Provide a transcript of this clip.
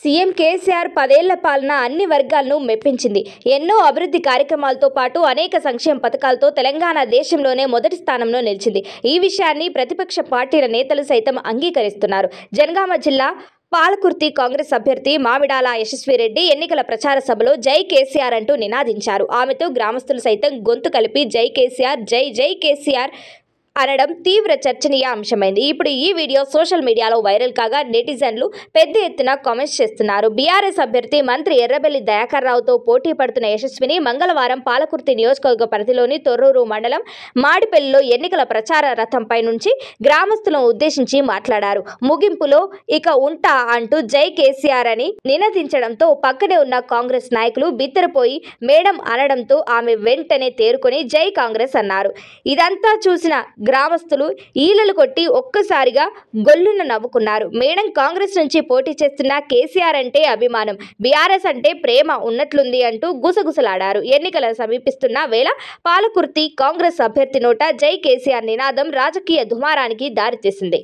CM KCR పదేళ్ల పాలన అన్ని వర్గాలను మెప్పించింది ఎన్నో అభివృద్ధి కార్యక్రమాలతో పాటు అనేక సంక్షేమ పథకాలతో తెలంగాణ దేశంలోనే మొదటి స్థానంలో నిలిచింది ఈ విషయాన్ని ప్రతిపక్ష పార్టీల నేతలు సైతం అంగీకరిస్తున్నారు జనగామ జిల్లా పాలకుర్తి కాంగ్రెస్ అభ్యర్థి మామిడాల రెడ్డి ఎన్నికల ప్రచార సభలో జై కేసీఆర్ అంటూ నినాదించారు ఆమెతో గ్రామస్తులు సైతం గొంతు కలిపి జై కేసీఆర్ జై జై కేసీఆర్ అనడం తీవ్ర చర్చనీయాంశమైంది ఇప్పుడు ఈ వీడియో సోషల్ మీడియాలో వైరల్ కాగా నెటిజన్లు పెద్ద ఎత్తున కామెంట్స్ చేస్తున్నారు బీఆర్ఎస్ అభ్యర్థి మంత్రి ఎర్రబెల్లి దయాకర్ రావుతో పోటీ పడుతున్న యశస్విని మంగళవారం పాలకుర్తి నియోజకవర్గ పరిధిలోని తొర్రూరు మండలం మాడిపల్లిలో ఎన్నికల ప్రచార రథంపై నుంచి గ్రామస్తులను ఉద్దేశించి మాట్లాడారు ముగింపులో ఇక ఉంటా అంటూ జై కేసీఆర్ అని నినదించడంతో పక్కనే ఉన్న కాంగ్రెస్ నాయకులు బిత్తరపోయి మేడం అనడంతో ఆమె వెంటనే తేరుకొని జై కాంగ్రెస్ అన్నారు ఇదంతా చూసిన గ్రామస్తులు ఈలలు కొట్టి ఒక్కసారిగా గొల్లున నవ్వుకున్నారు మేడం కాంగ్రెస్ నుంచి పోటీ చేస్తున్న కేసీఆర్ అంటే అభిమానం బీఆర్ఎస్ అంటే ప్రేమ ఉన్నట్లుంది అంటూ గుసగుసలాడారు ఎన్నికల సమీపిస్తున్న వేళ పాలకుర్తి కాంగ్రెస్ అభ్యర్థి నోట జై కేసీఆర్ నినాదం రాజకీయ దుమారానికి దారితీసింది